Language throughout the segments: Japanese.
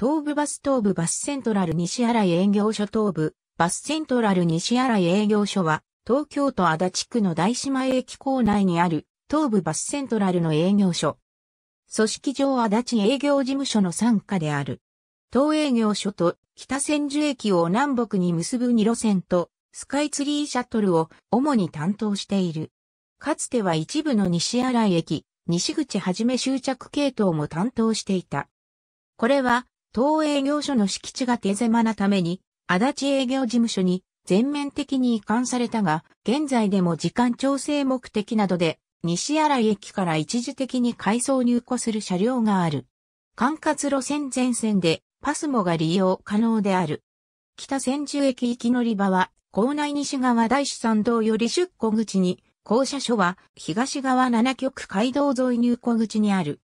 東部バス東部バスセントラル西新井営業所東部バスセントラル西新井営業所は東京都足立区の大島駅構内にある東部バスセントラルの営業所。組織上足立営業事務所の傘下である。東営業所と北千住駅を南北に結ぶ2路線とスカイツリーシャトルを主に担当している。かつては一部の西新井駅、西口はじめ終着系統も担当していた。これは東営業所の敷地が手狭なために、足立営業事務所に全面的に移管されたが、現在でも時間調整目的などで、西新井駅から一時的に改装入庫する車両がある。管轄路線全線で、パスモが利用可能である。北千住駅行き乗り場は、構内西側大師山道より出庫口に、校舎所は東側7局街道沿い入庫口にある。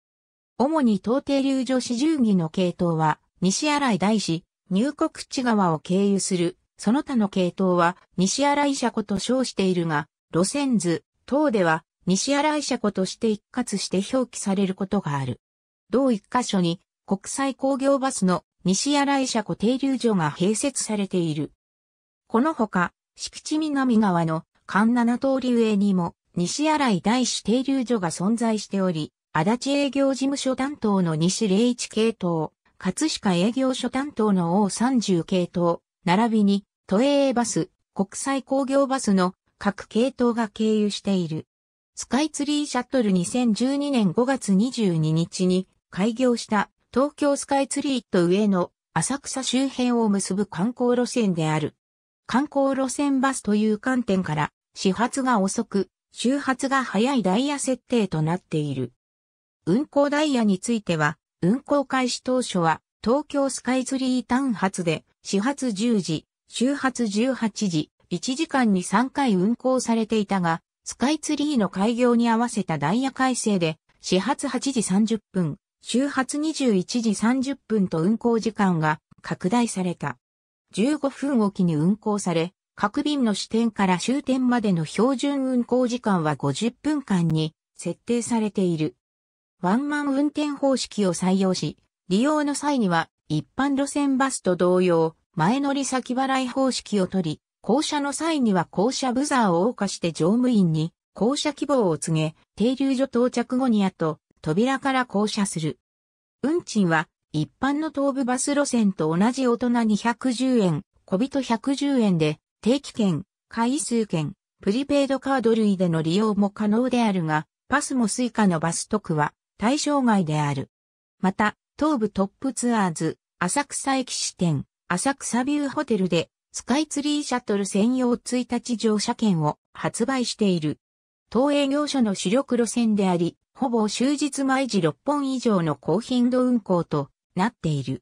主に東帝流女子十儀の系統は、西新井大師、入国地側を経由する、その他の系統は、西新井車庫と称しているが、路線図、等では、西新井車庫として一括して表記されることがある。同一箇所に、国際工業バスの西新井車庫停留所が併設されている。このほか、敷地南側の関七通り上にも、西新井大師停留所が存在しており、足立営業事務所担当の西零一系統、葛飾営業所担当の O30 系統、並びに都営バス、国際工業バスの各系統が経由している。スカイツリーシャトル2012年5月22日に開業した東京スカイツリーと上の浅草周辺を結ぶ観光路線である。観光路線バスという観点から始発が遅く、周発が早いダイヤ設定となっている。運行ダイヤについては、運行開始当初は、東京スカイツリータウン発で、始発10時、終発18時、1時間に3回運行されていたが、スカイツリーの開業に合わせたダイヤ改正で、始発8時30分、終発21時30分と運行時間が拡大された。15分おきに運行され、各便の始点から終点までの標準運行時間は50分間に設定されている。ワンマン運転方式を採用し、利用の際には一般路線バスと同様、前乗り先払い方式をとり、降車の際には降車ブザーを謳歌して乗務員に降車希望を告げ、停留所到着後にやと扉から降車する。運賃は一般の東部バス路線と同じ大人210円、小人110円で定期券、回数券、プリペイドカード類での利用も可能であるが、パスもスイカのバス特は対象外である。また、東部トップツアーズ、浅草駅支店、浅草ビューホテルで、スカイツリーシャトル専用1日乗車券を発売している。東営業所の主力路線であり、ほぼ終日毎時6本以上の高頻度運行となっている。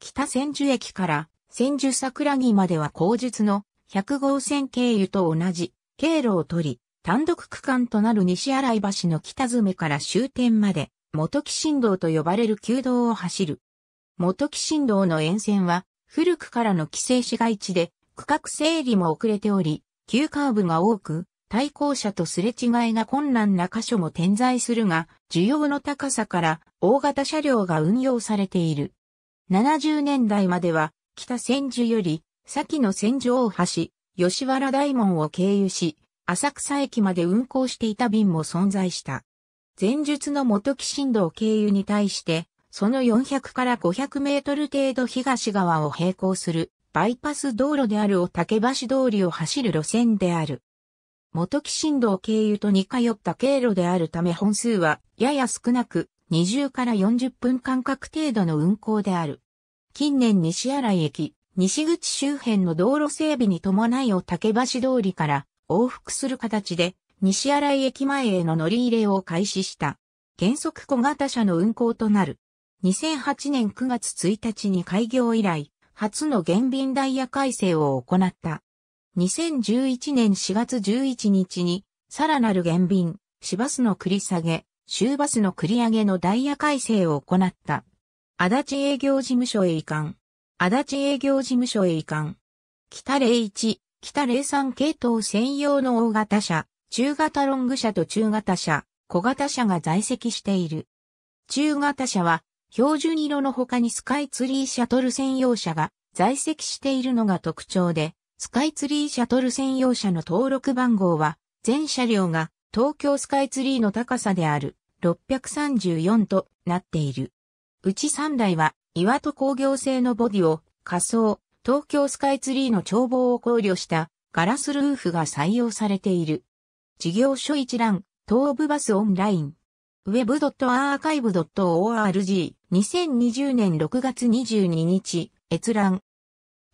北千住駅から千住桜木までは後述の100号線経由と同じ経路を取り、単独区間となる西新井橋の北詰から終点まで、元木新道と呼ばれる旧道を走る。元木新道の沿線は、古くからの規制市街地で、区画整理も遅れており、急カーブが多く、対向車とすれ違いが困難な箇所も点在するが、需要の高さから大型車両が運用されている。70年代までは、北千住より、先の千住大橋、吉原大門を経由し、浅草駅まで運行していた便も存在した。前述の元木新道経由に対して、その400から500メートル程度東側を並行するバイパス道路であるお竹橋通りを走る路線である。元木新道経由と似通った経路であるため本数はやや少なく20から40分間隔程度の運行である。近年西新井駅、西口周辺の道路整備に伴いを竹橋通りから往復する形で西新井駅前への乗り入れを開始した。原則小型車の運行となる。2008年9月1日に開業以来、初の減便ダイヤ改正を行った。2011年4月11日に、さらなる減便、市バスの繰り下げ、州バスの繰り上げのダイヤ改正を行った。足立営業事務所へ移管。足立営業事務所へ移管。北0一、北0産系統専用の大型車、中型ロング車と中型車、小型車が在籍している。中型車は、標準色の他にスカイツリーシャトル専用車が在籍しているのが特徴で、スカイツリーシャトル専用車の登録番号は、全車両が東京スカイツリーの高さである634となっている。うち3台は岩戸工業製のボディを仮想、東京スカイツリーの眺望を考慮したガラスルーフが採用されている。事業所一覧、東武バスオンライン。web.archive.org2020 年6月22日、閲覧。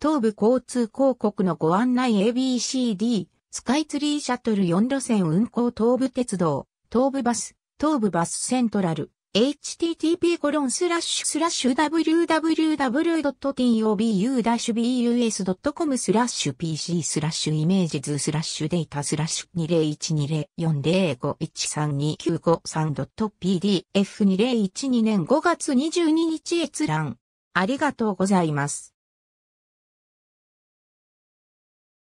東武交通広告のご案内 ABCD、スカイツリーシャトル4路線運行東武鉄道、東武バス、東武バスセントラル。http://www.tobu.bus.com スラッシュ pc スラッシュイメージ図スラッシュデータスラッシュ 20120405132953.pdf2012 年5月22日閲覧。ありがとうございます。